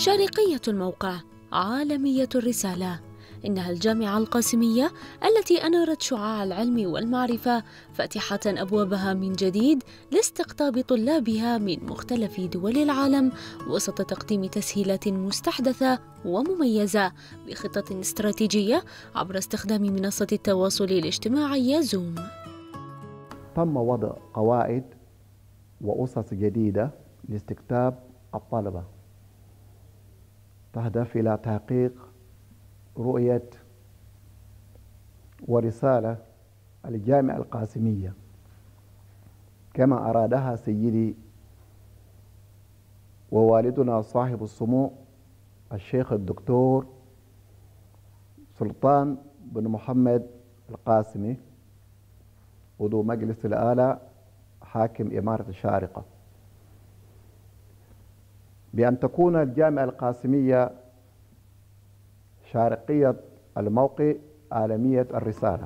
شرقية الموقع عالمية الرسالة إنها الجامعة القاسمية التي أنارت شعاع العلم والمعرفة فاتحة أبوابها من جديد لاستقطاب طلابها من مختلف دول العالم وسط تقديم تسهيلات مستحدثة ومميزة بخطة استراتيجية عبر استخدام منصة التواصل الاجتماعي زوم تم وضع قواعد وأسس جديدة لاستقطاب الطلبة تهدف إلى تحقيق رؤية ورسالة الجامعة القاسمية كما أرادها سيدي ووالدنا صاحب السمو الشيخ الدكتور سلطان بن محمد القاسمي عضو مجلس الآلة حاكم إمارة الشارقة بأن تكون الجامعة القاسمية شرقية الموقع عالمية الرسالة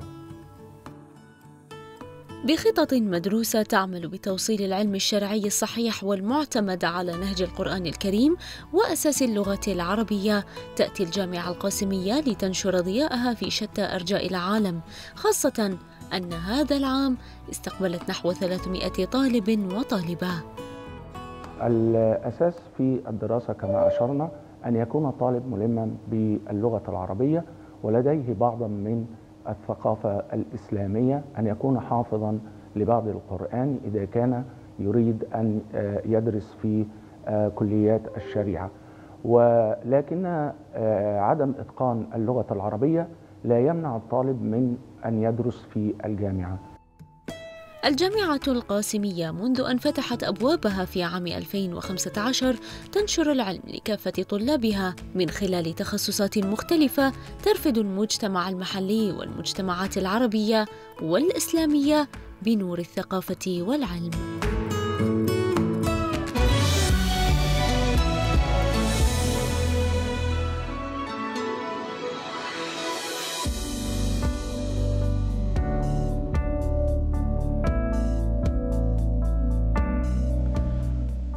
بخطط مدروسة تعمل بتوصيل العلم الشرعي الصحيح والمعتمد على نهج القرآن الكريم وأساس اللغة العربية تأتي الجامعة القاسمية لتنشر ضياءها في شتى أرجاء العالم خاصة أن هذا العام استقبلت نحو 300 طالب وطالبة الأساس في الدراسة كما أشرنا أن يكون الطالب ملما باللغة العربية ولديه بعضا من الثقافة الإسلامية أن يكون حافظا لبعض القرآن إذا كان يريد أن آه، يدرس في آه، كليات الشريعة ولكن آه، عدم إتقان اللغة العربية لا يمنع الطالب من أن يدرس في الجامعة الجامعة القاسمية منذ أن فتحت أبوابها في عام 2015 تنشر العلم لكافة طلابها من خلال تخصصات مختلفة ترفد المجتمع المحلي والمجتمعات العربية والإسلامية بنور الثقافة والعلم.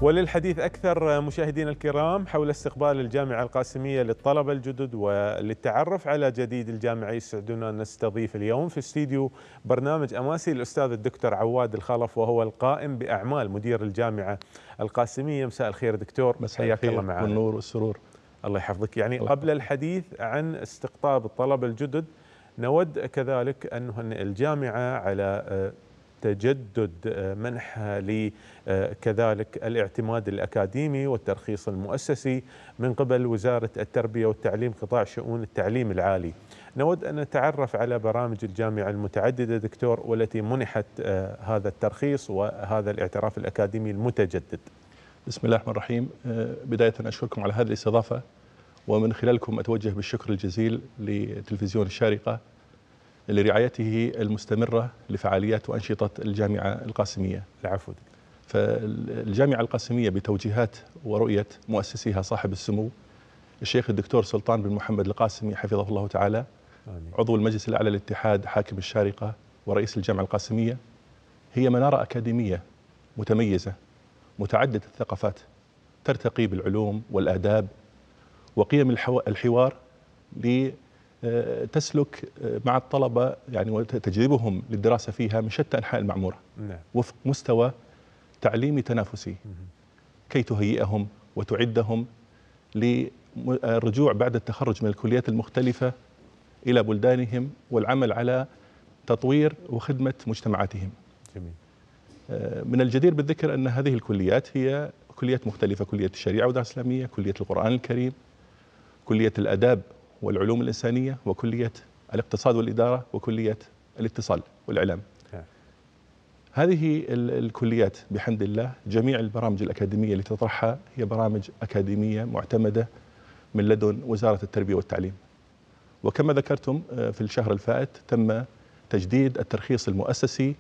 وللحديث أكثر مشاهدينا الكرام حول استقبال الجامعة القاسمية للطلبة الجدد وللتعرف على جديد الجامعة يسعدنا أن نستضيف اليوم في استديو برنامج أماسي الأستاذ الدكتور عواد الخلف وهو القائم بأعمال مدير الجامعة القاسمية مساء الخير دكتور حياك الله والنور والسرور الله يحفظك يعني الله. قبل الحديث عن استقطاب الطلبة الجدد نود كذلك أن الجامعة على آه، تجدد آه، منحها لكذلك آه، الاعتماد الأكاديمي والترخيص المؤسسي من قبل وزارة التربية والتعليم قطاع شؤون التعليم العالي نود أن نتعرف على برامج الجامعة المتعددة دكتور والتي منحت آه، هذا الترخيص وهذا الاعتراف الأكاديمي المتجدد بسم الله الرحمن الرحيم بداية أشكركم على هذه الاستضافة ومن خلالكم أتوجه بالشكر الجزيل لتلفزيون الشارقة لرعايته المستمرة لفعاليات وأنشطة الجامعة القاسمية العفو فالجامعة القاسمية بتوجيهات ورؤية مؤسسيها صاحب السمو الشيخ الدكتور سلطان بن محمد القاسمي حفظه الله تعالى آمين. عضو المجلس الأعلى للاتحاد حاكم الشارقة ورئيس الجامعة القاسمية هي منارة أكاديمية متميزة متعددة الثقافات ترتقي بالعلوم والآداب وقيم الحوار آه، تسلك آه، مع الطلبة يعني وتجذبهم للدراسة فيها من شتى أنحاء المعمورة نعم. وفق مستوى تعليمي تنافسي كي تهيئهم وتعدهم للرجوع بعد التخرج من الكليات المختلفة إلى بلدانهم والعمل على تطوير وخدمة مجتمعاتهم جميل. آه، من الجدير بالذكر أن هذه الكليات هي كليات مختلفة كلية الشريعة والدراسة الإسلامية كلية القرآن الكريم كلية الأداب والعلوم الإنسانية وكلية الاقتصاد والإدارة وكلية الاتصال والإعلام نعم. هذه الكليات بحمد الله جميع البرامج الأكاديمية اللي تطرحها هي برامج أكاديمية معتمدة من لدن وزارة التربية والتعليم وكما ذكرتم آه، في الشهر الفائت تم تجديد الترخيص المؤسسي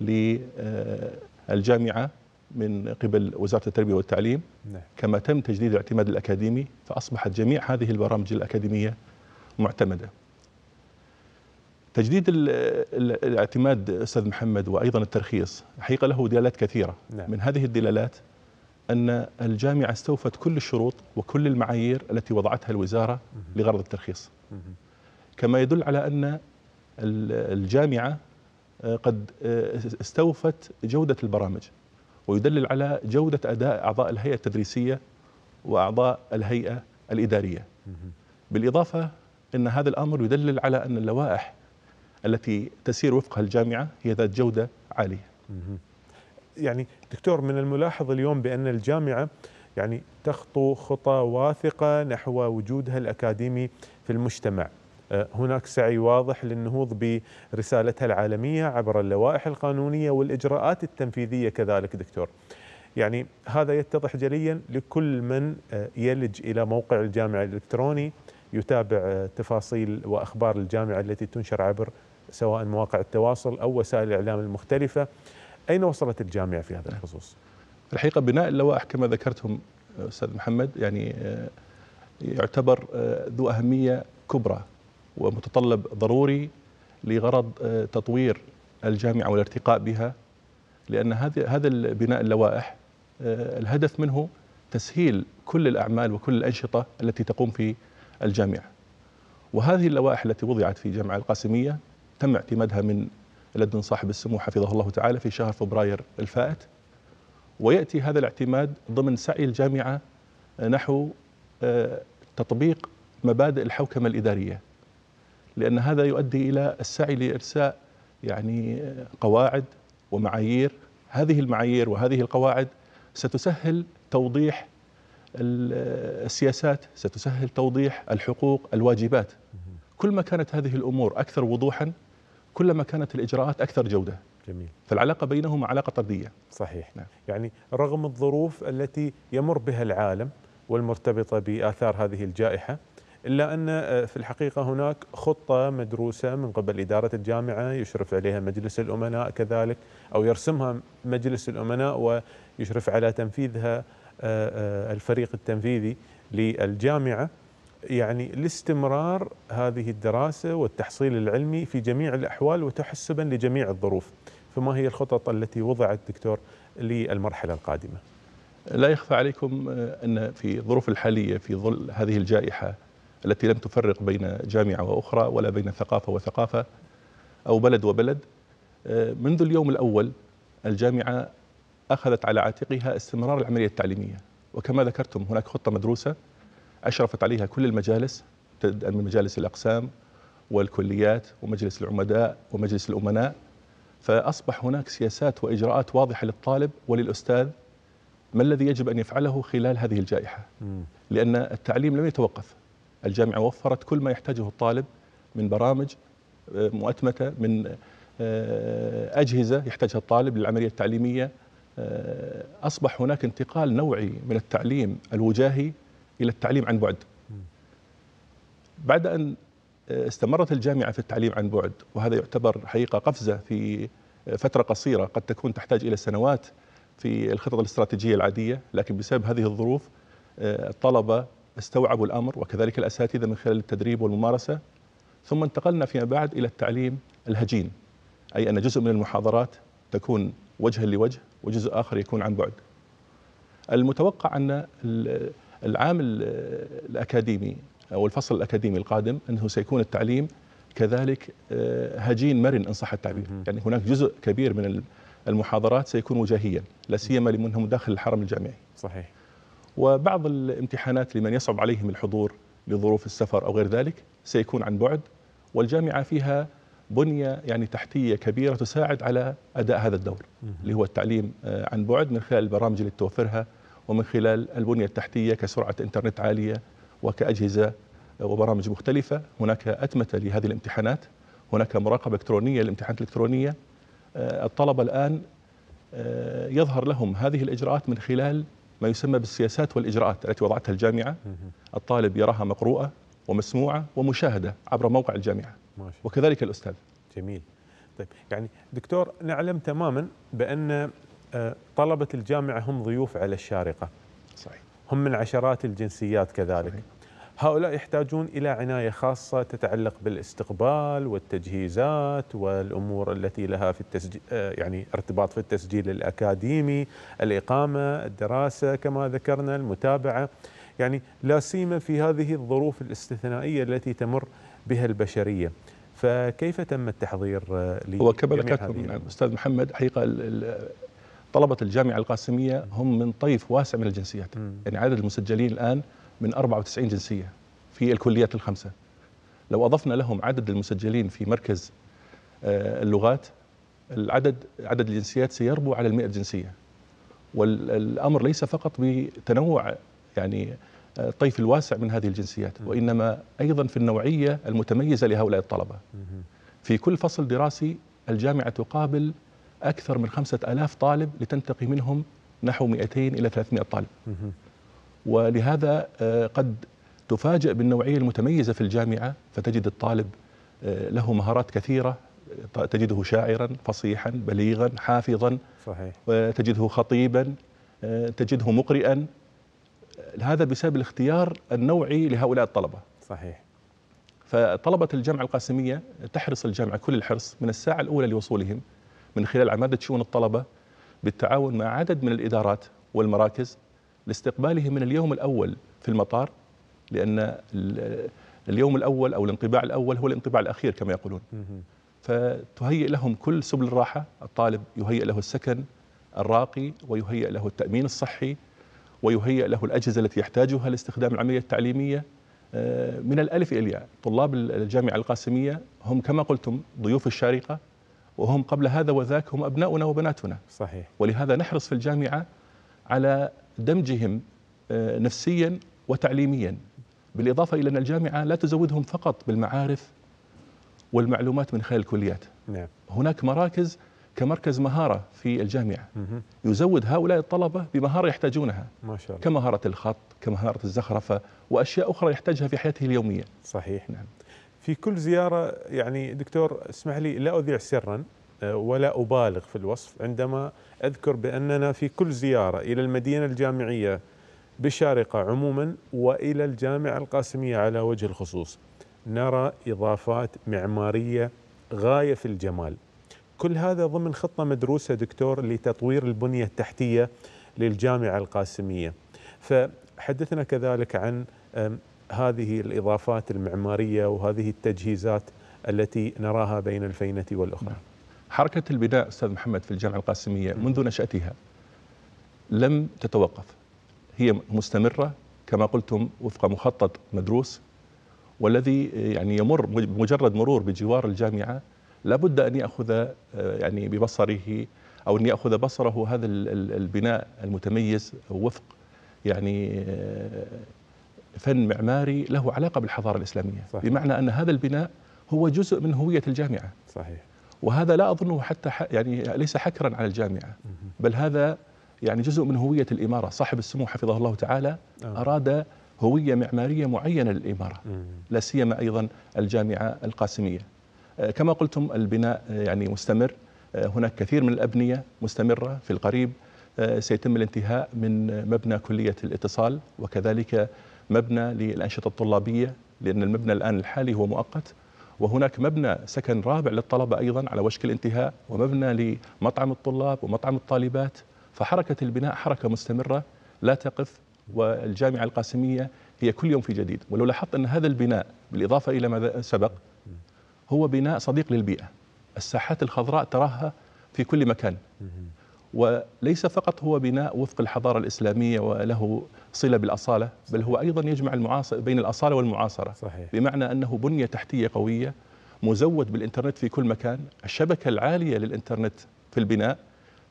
للجامعة آه، من قبل وزارة التربية والتعليم نعم. كما تم تجديد الاعتماد الأكاديمي فأصبحت جميع هذه البرامج الأكاديمية معتمدة تجديد الاعتماد أستاذ محمد وأيضا الترخيص حقيقة له دلالات كثيرة نعم. من هذه الدلالات أن الجامعة استوفت كل الشروط وكل المعايير التي وضعتها الوزارة لغرض الترخيص كما يدل على أن الجامعة آه، قد آه، استوفت جودة البرامج ويدلل على جودة أداء أعضاء الهيئة التدريسية وأعضاء الهيئة الإدارية بالإضافة أن هذا الأمر يدلل على أن اللوائح التي تسير وفقها الجامعة هي ذات جودة عالية يعني دكتور من الملاحظ اليوم بأن الجامعة يعني تخطو خطى واثقة نحو وجودها الأكاديمي في المجتمع آه، هناك سعي واضح للنهوض برسالتها العالمية عبر اللوائح القانونية والإجراءات التنفيذية كذلك دكتور يعني هذا يتضح جليا لكل من آه، يلج إلى موقع الجامعة الإلكتروني يتابع آه، تفاصيل وأخبار الجامعة التي تنشر عبر سواء مواقع التواصل أو وسائل الإعلام المختلفة أين وصلت الجامعة في هذا الخصوص؟ الحقيقة بناء اللوائح كما ذكرتم أستاذ محمد يعني يعتبر ذو أهمية كبرى ومتطلب ضروري لغرض آه، تطوير الجامعه والارتقاء بها لان هذا هذا بناء اللوائح آه، الهدف منه تسهيل كل الاعمال وكل الانشطه التي تقوم في الجامعه. وهذه اللوائح التي وضعت في جامعه القاسميه تم اعتمادها من لدن صاحب السمو حفظه الله تعالى في شهر فبراير الفائت وياتي هذا الاعتماد ضمن سعي الجامعه آه، نحو تطبيق مبادئ الحوكمه الاداريه لأن هذا يؤدي إلى السعي لإرساء يعني قواعد ومعايير هذه المعايير وهذه القواعد ستسهل توضيح السياسات ستسهل توضيح الحقوق الواجبات كل ما كانت هذه الأمور أكثر وضوحا كلما كانت الإجراءات أكثر جودة جميل فالعلاقة بينهما علاقة طردية صحيح نعم. يعني رغم الظروف التي يمر بها العالم والمرتبطة بآثار هذه الجائحة إلا أن آه، في الحقيقة هناك خطة مدروسة من قبل إدارة الجامعة يشرف عليها مجلس الأمناء كذلك أو يرسمها مجلس الأمناء ويشرف على تنفيذها آه، آه، الفريق التنفيذي للجامعة يعني لاستمرار هذه الدراسة والتحصيل العلمي في جميع الأحوال وتحسبا لجميع الظروف فما هي الخطط التي وضعت دكتور للمرحلة القادمة؟ لا يخفى عليكم أن في الظروف الحالية في ظل هذه الجائحة التي لم تفرق بين جامعة وأخرى ولا بين ثقافة وثقافة أو بلد وبلد آه، منذ اليوم الأول الجامعة أخذت على عاتقها استمرار العملية التعليمية وكما ذكرتم هناك خطة مدروسة أشرفت عليها كل المجالس من مجالس الأقسام والكليات ومجلس العمداء ومجلس الأمناء فأصبح هناك سياسات وإجراءات واضحة للطالب وللأستاذ ما الذي يجب أن يفعله خلال هذه الجائحة لأن التعليم لم يتوقف الجامعة وفرت كل ما يحتاجه الطالب من برامج آه، مؤتمتة من آه، أجهزة يحتاجها الطالب للعملية التعليمية آه، أصبح هناك انتقال نوعي من التعليم الوجاهي إلى التعليم عن بعد بعد أن استمرت الجامعة في التعليم عن بعد وهذا يعتبر حقيقة قفزة في فترة قصيرة قد تكون تحتاج إلى سنوات في الخطط الاستراتيجية العادية لكن بسبب هذه الظروف الطلبة استوعبوا الأمر وكذلك الأساتذة من خلال التدريب والممارسة ثم انتقلنا فيما بعد إلى التعليم الهجين أي أن جزء من المحاضرات تكون وجها لوجه وجزء آخر يكون عن بعد المتوقع أن العام الأكاديمي أو الفصل الأكاديمي القادم أنه سيكون التعليم كذلك آه، هجين مرن إن صح التعبير يعني هناك جزء كبير من المحاضرات سيكون وجاهيا لا سيما لمن هم داخل الحرم الجامعي صحيح وبعض الامتحانات لمن يصعب عليهم الحضور لظروف السفر أو غير ذلك سيكون عن بعد والجامعة فيها بنية يعني تحتية كبيرة تساعد على أداء هذا الدور اللي هو التعليم آه، عن بعد من خلال البرامج اللي توفرها ومن خلال البنية التحتية كسرعة إنترنت عالية وكأجهزة آه، وبرامج مختلفة هناك أتمتة لهذه الامتحانات هناك مراقبة إلكترونية للامتحانات الإلكترونية آه، الطلبة الآن يظهر لهم هذه الإجراءات من خلال ما يسمى بالسياسات والإجراءات التي وضعتها الجامعة الطالب يراها مقروءة ومسموعة ومشاهدة عبر موقع الجامعة ماشي. وكذلك الأستاذ جميل طيب يعني دكتور نعلم تماما بأن آه، طلبة الجامعة هم ضيوف على الشارقة صحيح هم من عشرات الجنسيات كذلك صحيح. هؤلاء يحتاجون إلى عناية خاصة تتعلق بالاستقبال والتجهيزات والأمور التي لها في التسجيل آه، يعني ارتباط في التسجيل الأكاديمي الإقامة الدراسة كما ذكرنا المتابعة يعني لا سيما في هذه الظروف الاستثنائية التي تمر بها البشرية فكيف تم التحضير آه، هو كما أستاذ محمد حقيقة طلبة الجامعة القاسمية هم من طيف واسع من الجنسيات م. يعني عدد المسجلين الآن من 94 جنسية في الكليات الخمسة لو أضفنا لهم عدد المسجلين في مركز آه، اللغات العدد عدد الجنسيات سيربو على المئة جنسية والأمر ليس فقط بتنوع يعني آه، الطيف الواسع من هذه الجنسيات وإنما أيضا في النوعية المتميزة لهؤلاء الطلبة في كل فصل دراسي الجامعة تقابل أكثر من خمسة ألاف طالب لتنتقي منهم نحو 200 إلى 300 طالب ولهذا آه، قد تفاجئ بالنوعية المتميزة في الجامعة فتجد الطالب آه، له مهارات كثيرة تجده شاعرا فصيحا بليغا حافظا صحيح. تجده خطيبا آه، تجده مقرئا هذا بسبب الاختيار النوعي لهؤلاء الطلبة صحيح فطلبة الجامعة القاسمية تحرص الجامعة كل الحرص من الساعة الأولى لوصولهم من خلال عمادة شؤون الطلبة بالتعاون مع عدد من الإدارات والمراكز لاستقباله من اليوم الأول في المطار لأن اليوم الأول أو الانطباع الأول هو الانطباع الأخير كما يقولون فتهيئ لهم كل سبل الراحة الطالب يهيئ له السكن الراقي ويهيئ له التأمين الصحي ويهيئ له الأجهزة التي يحتاجها لاستخدام العملية التعليمية آه، من الألف إلى الياء طلاب الجامعة القاسمية هم كما قلتم ضيوف الشارقة وهم قبل هذا وذاك هم أبناؤنا وبناتنا صحيح ولهذا نحرص في الجامعة على دمجهم آه، نفسيا وتعليميا بالإضافة إلى أن الجامعة لا تزودهم فقط بالمعارف والمعلومات من خلال الكليات نعم. هناك مراكز كمركز مهارة في الجامعة يزود هؤلاء الطلبة بمهارة يحتاجونها ما شاء الله. كمهارة الخط كمهارة الزخرفة وأشياء أخرى يحتاجها في حياته اليومية صحيح نعم. في كل زيارة يعني دكتور اسمح لي لا أذيع سرا آه، ولا أبالغ في الوصف عندما أذكر بأننا في كل زيارة إلى المدينة الجامعية بالشارقة عموما وإلى الجامعة القاسمية على وجه الخصوص نرى إضافات معمارية غاية في الجمال كل هذا ضمن خطة مدروسة دكتور لتطوير البنية التحتية للجامعة القاسمية فحدثنا كذلك عن هذه الإضافات المعمارية وهذه التجهيزات التي نراها بين الفينة والأخرى نعم. حركة البناء أستاذ محمد في الجامعة القاسمية منذ نشأتها لم تتوقف هي مستمرة كما قلتم وفق مخطط مدروس والذي يعني يمر مجرد مرور بجوار الجامعة لابد أن يأخذ يعني ببصره أو أن يأخذ بصره هذا البناء المتميز وفق يعني فن معماري له علاقة بالحضارة الإسلامية صحيح. بمعنى أن هذا البناء هو جزء من هوية الجامعة صحيح وهذا لا أظنه حتى يعني ليس حكرا على الجامعة بل هذا يعني جزء من هوية الإمارة صاحب السمو حفظه الله تعالى آه. أراد هوية معمارية معينة للإمارة لا سيما أيضا الجامعة القاسمية آه، كما قلتم البناء آه، يعني مستمر هناك كثير من الأبنية مستمرة في القريب سيتم الانتهاء من مبنى كلية الاتصال وكذلك مبنى للأنشطة الطلابية لأن المبنى الآن الحالي هو مؤقت وهناك مبنى سكن رابع للطلبة أيضا على وشك الانتهاء ومبنى لمطعم الطلاب ومطعم الطالبات فحركة البناء حركة مستمرة لا تقف والجامعة القاسمية هي كل يوم في جديد ولو لاحظت أن هذا البناء بالإضافة إلى ما سبق هو بناء صديق للبيئة الساحات الخضراء تراها في كل مكان وليس فقط هو بناء وفق الحضارة الإسلامية وله صلة بالأصالة بل هو أيضا يجمع المعاصر بين الأصالة والمعاصرة صحيح. بمعنى أنه بنية تحتية قوية مزود بالإنترنت في كل مكان الشبكة العالية للإنترنت في البناء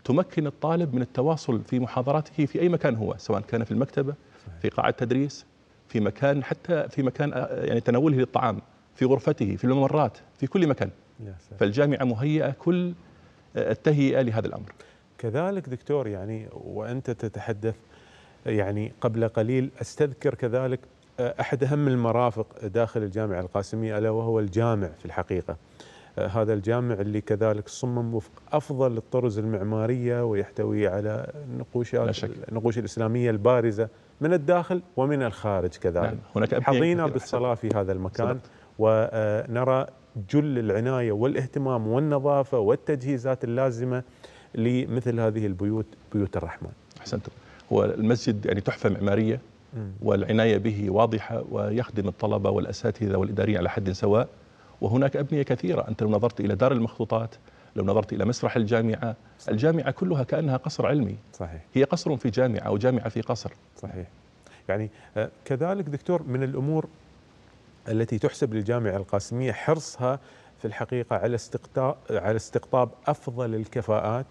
تمكن الطالب من التواصل في محاضراته في أي مكان هو سواء كان في المكتبة صحيح. في قاعة تدريس في مكان حتى في مكان آه، يعني تناوله للطعام في غرفته في الممرات في كل مكان فالجامعة مهيئة كل آه، التهيئة لهذا الأمر كذلك دكتور يعني وانت تتحدث يعني قبل قليل استذكر كذلك آه، احد اهم المرافق داخل الجامعه القاسميه الا وهو الجامع في الحقيقه. آه، هذا الجامع اللي كذلك صمم وفق افضل الطرز المعماريه ويحتوي على النقوشات النقوش الاسلاميه البارزه من الداخل ومن الخارج كذلك. نعم. هناك حظينا بالصلاه في هذا المكان ونرى آه، جل العنايه والاهتمام والنظافه والتجهيزات اللازمه لمثل هذه البيوت بيوت الرحمن احسنتم هو المسجد يعني تحفه معماريه والعنايه به واضحه ويخدم الطلبه والاساتذه والاداريين على حد سواء وهناك ابنيه كثيره انت لو نظرت الى دار المخطوطات لو نظرت الى مسرح الجامعه صحيح. الجامعه كلها كانها قصر علمي صحيح هي قصر في جامعه او جامعه في قصر صحيح يعني آه، كذلك دكتور من الامور التي تحسب للجامعه القاسميه حرصها في الحقيقه على استقطاب على استقطاب افضل الكفاءات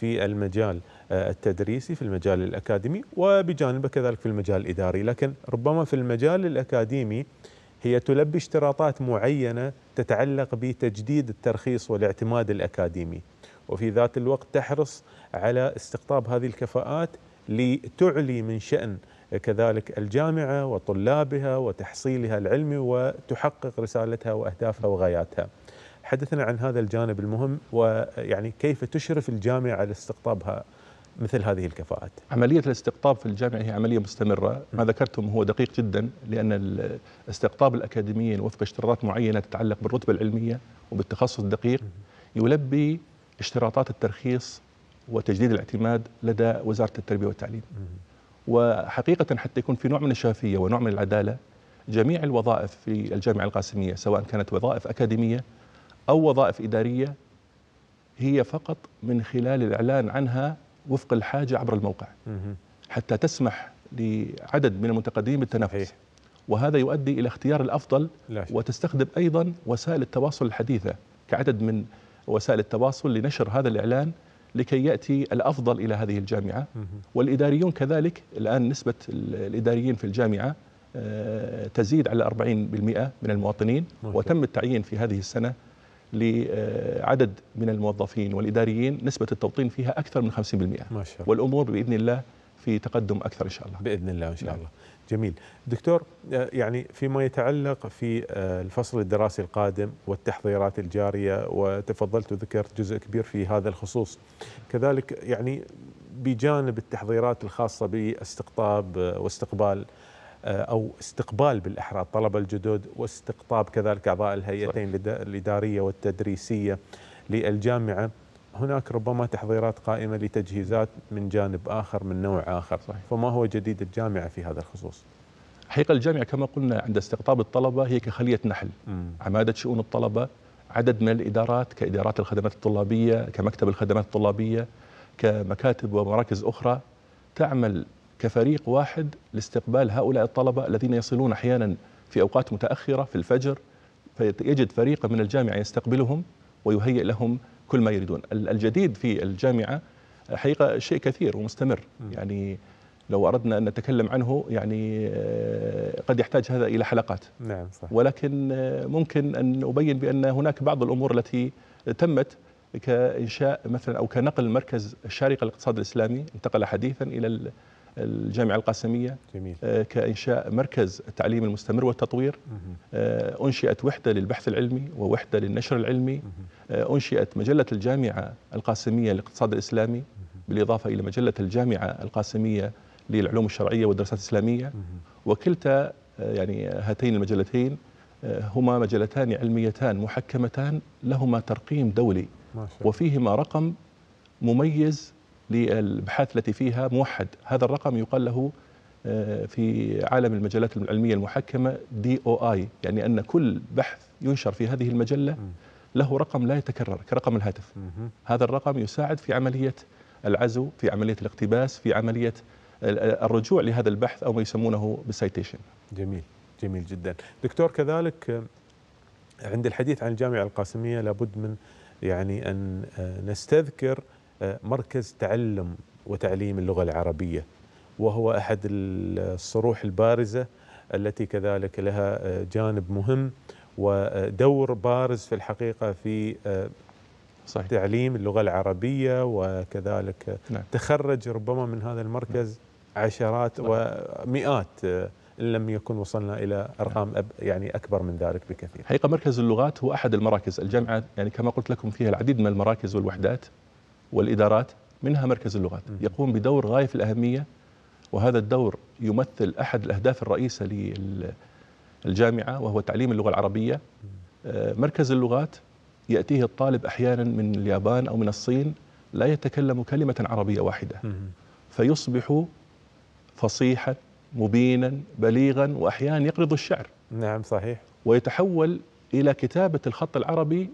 في المجال آه، التدريسي في المجال الأكاديمي وبجانبه كذلك في المجال الإداري لكن ربما في المجال الأكاديمي هي تلبي اشتراطات معينة تتعلق بتجديد الترخيص والاعتماد الأكاديمي وفي ذات الوقت تحرص على استقطاب هذه الكفاءات لتعلي من شأن كذلك الجامعة وطلابها وتحصيلها العلمي وتحقق رسالتها وأهدافها وغاياتها حدثنا عن هذا الجانب المهم ويعني كيف تشرف الجامعة على استقطابها مثل هذه الكفاءات عملية الاستقطاب في الجامعة هي عملية مستمرة ما ذكرتم هو دقيق جدا لأن استقطاب الأكاديميين وفق اشتراطات معينة تتعلق بالرتبة العلمية وبالتخصص الدقيق يلبي اشتراطات الترخيص وتجديد الاعتماد لدى وزارة التربية والتعليم وحقيقة حتى يكون في نوع من الشفافية ونوع من العدالة جميع الوظائف في الجامعة القاسمية سواء كانت وظائف أكاديمية أو وظائف إدارية هي فقط من خلال الإعلان عنها وفق الحاجة عبر الموقع حتى تسمح لعدد من المتقدمين بالتنافس وهذا يؤدي إلى اختيار الأفضل وتستخدم أيضا وسائل التواصل الحديثة كعدد من وسائل التواصل لنشر هذا الإعلان لكي يأتي الأفضل إلى هذه الجامعة والإداريون كذلك الآن نسبة الإداريين في الجامعة آه، تزيد على 40% من المواطنين وتم التعيين في هذه السنة لعدد من الموظفين والإداريين نسبة التوطين فيها أكثر من 50% ما شاء الله. والأمور بإذن الله في تقدم أكثر إن شاء الله بإذن الله إن شاء نعم. الله جميل دكتور آه، يعني فيما يتعلق في آه، الفصل الدراسي القادم والتحضيرات الجارية وتفضلت وذكرت جزء كبير في هذا الخصوص كذلك يعني بجانب التحضيرات الخاصة باستقطاب آه، واستقبال آه، او استقبال بالاحرى الطلبه الجدد واستقطاب كذلك اعضاء الهيئتين الاداريه والتدريسيه للجامعه هناك ربما تحضيرات قائمه لتجهيزات من جانب اخر من نوع اخر صحيح. فما هو جديد الجامعه في هذا الخصوص؟ حقيقه الجامعه كما قلنا عند استقطاب الطلبه هي كخليه نحل م. عماده شؤون الطلبه عدد من الادارات كادارات الخدمات الطلابيه كمكتب الخدمات الطلابيه كمكاتب ومراكز اخرى تعمل كفريق واحد لاستقبال هؤلاء الطلبة الذين يصلون أحيانا في أوقات متأخرة في الفجر فيجد فريقا من الجامعة يستقبلهم ويهيئ لهم كل ما يريدون الجديد في الجامعة حقيقة شيء كثير ومستمر يعني لو أردنا أن نتكلم عنه يعني آه، قد يحتاج هذا إلى حلقات نعم صح. ولكن آه، ممكن أن أبين بأن هناك بعض الأمور التي تمت كإنشاء مثلا أو كنقل مركز الشارقة للاقتصاد الإسلامي انتقل حديثا إلى الجامعة القاسمية جميل. آه، كإنشاء مركز التعليم المستمر والتطوير آه، أنشئت وحدة للبحث العلمي ووحدة للنشر العلمي آه، أنشئت مجلة الجامعة القاسمية للاقتصاد الإسلامي بالإضافة إلى مجلة الجامعة القاسمية للعلوم الشرعية والدراسات الإسلامية وكلتا يعني هاتين المجلتين هما مجلتان علميتان محكمتان لهما ترقيم دولي وفيهما رقم مميز للابحاث التي فيها موحد هذا الرقم يقال له آه، في عالم المجلات العلمية المحكمة دي او اي يعني أن كل بحث ينشر في هذه المجلة له رقم لا يتكرر كرقم الهاتف هذا الرقم يساعد في عملية العزو في عملية الاقتباس في عملية الرجوع لهذا البحث أو ما يسمونه بالسيتيشن جميل جميل جدا دكتور كذلك عند الحديث عن الجامعة القاسمية لابد من يعني أن آه، نستذكر آه، مركز تعلم وتعليم اللغة العربية وهو أحد الصروح البارزة التي كذلك لها آه، جانب مهم ودور بارز في الحقيقة في آه، صحيح. تعليم اللغة العربية وكذلك نعم. تخرج ربما من هذا المركز نعم. عشرات نعم. ومئات إن لم يكن وصلنا إلى نعم. أرقام نعم. يعني أكبر من ذلك بكثير حقيقة مركز اللغات هو أحد المراكز الجامعة يعني كما قلت لكم فيها العديد من المراكز والوحدات والإدارات منها مركز اللغات يقوم بدور غاية في الأهمية وهذا الدور يمثل أحد الأهداف الرئيسة للجامعة وهو تعليم اللغة العربية آه، مركز اللغات يأتيه الطالب أحيانا من اليابان أو من الصين لا يتكلم كلمة عربية واحدة فيصبح فصيحا مبينا بليغا وأحيانا يقرض الشعر نعم صحيح ويتحول إلى كتابة الخط العربي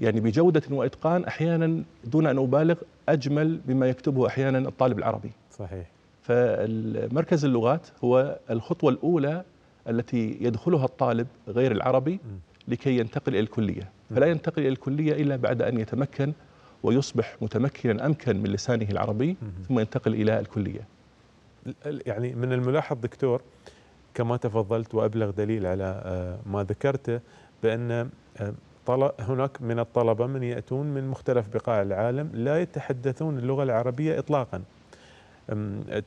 يعني بجودة وإتقان أحيانا دون أن أبالغ أجمل مما يكتبه أحيانا الطالب العربي صحيح فمركز اللغات هو الخطوة الأولى التي يدخلها الطالب غير العربي لكي ينتقل إلى الكلية فلا ينتقل إلى الكلية إلا بعد أن يتمكن ويصبح متمكنا أمكن من لسانه العربي ثم ينتقل إلى الكلية يعني من الملاحظ دكتور كما تفضلت وأبلغ دليل على آه، ما ذكرته بأن آه، هناك من الطلبة من يأتون من مختلف بقاع العالم لا يتحدثون اللغة العربية إطلاقا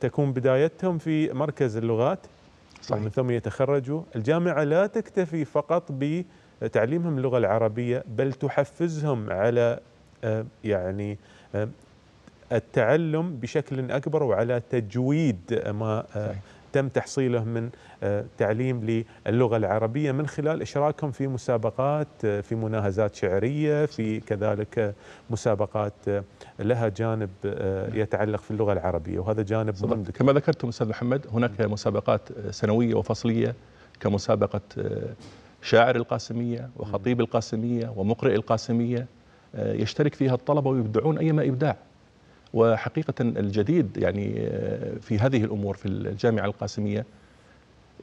تكون بدايتهم في مركز اللغات صحيح. ومن ثم يتخرجوا الجامعة لا تكتفي فقط بتعليمهم اللغة العربية بل تحفزهم على أه، يعني أه، التعلم بشكل أكبر وعلى تجويد ما أه، صحيح. تم تحصيله من آه، تعليم للغة العربية من خلال إشراكهم في مسابقات آه، في مناهزات شعرية في كذلك آه، مسابقات لها جانب يتعلق في اللغة العربية وهذا جانب مهم كما ذكرتم أستاذ محمد هناك نعم. مسابقات سنوية وفصلية كمسابقة شاعر القاسمية وخطيب القاسمية ومقرئ القاسمية يشترك فيها الطلبة ويبدعون أيما إبداع وحقيقة الجديد يعني آه، في هذه الأمور في الجامعة القاسمية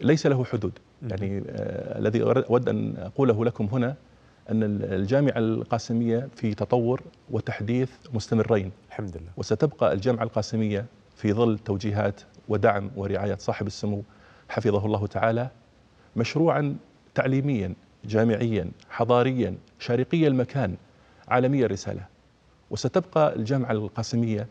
ليس له حدود يعني آه، الذي أود أن أقوله لكم هنا أن الجامعة القاسمية في تطور وتحديث مستمرين الحمد لله وستبقى الجامعة القاسمية في ظل توجيهات ودعم ورعاية صاحب السمو حفظه الله تعالى مشروعا تعليميا جامعيا حضاريا شارقي المكان عالمي الرسالة وستبقى الجامعة القاسمية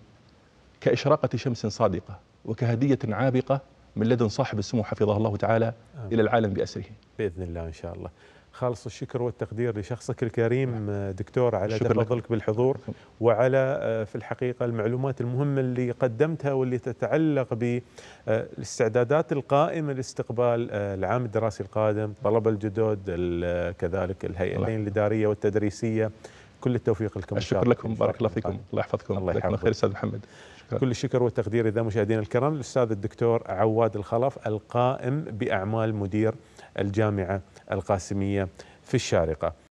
كإشراقة شمس صادقة وكهدية عابقة من لدن صاحب السمو حفظه الله تعالى آه. إلى العالم بأسره بإذن الله إن شاء الله خالص الشكر والتقدير لشخصك الكريم نعم. دكتور على تفضلك بالحضور وعلى آه، في الحقيقة المعلومات المهمة اللي قدمتها واللي تتعلق بالاستعدادات آه، القائمة لاستقبال آه، العام الدراسي القادم طلب الجدد كذلك الهيئتين الإدارية والتدريسية كل التوفيق لكم الشكر لكم بارك الله فيكم الله يحفظكم الله يحفظكم خير استاذ محمد شكرا. كل الشكر والتقدير اذا مشاهدينا الكرام الاستاذ الدكتور عواد الخلف القائم باعمال مدير الجامعه القاسميه في الشارقه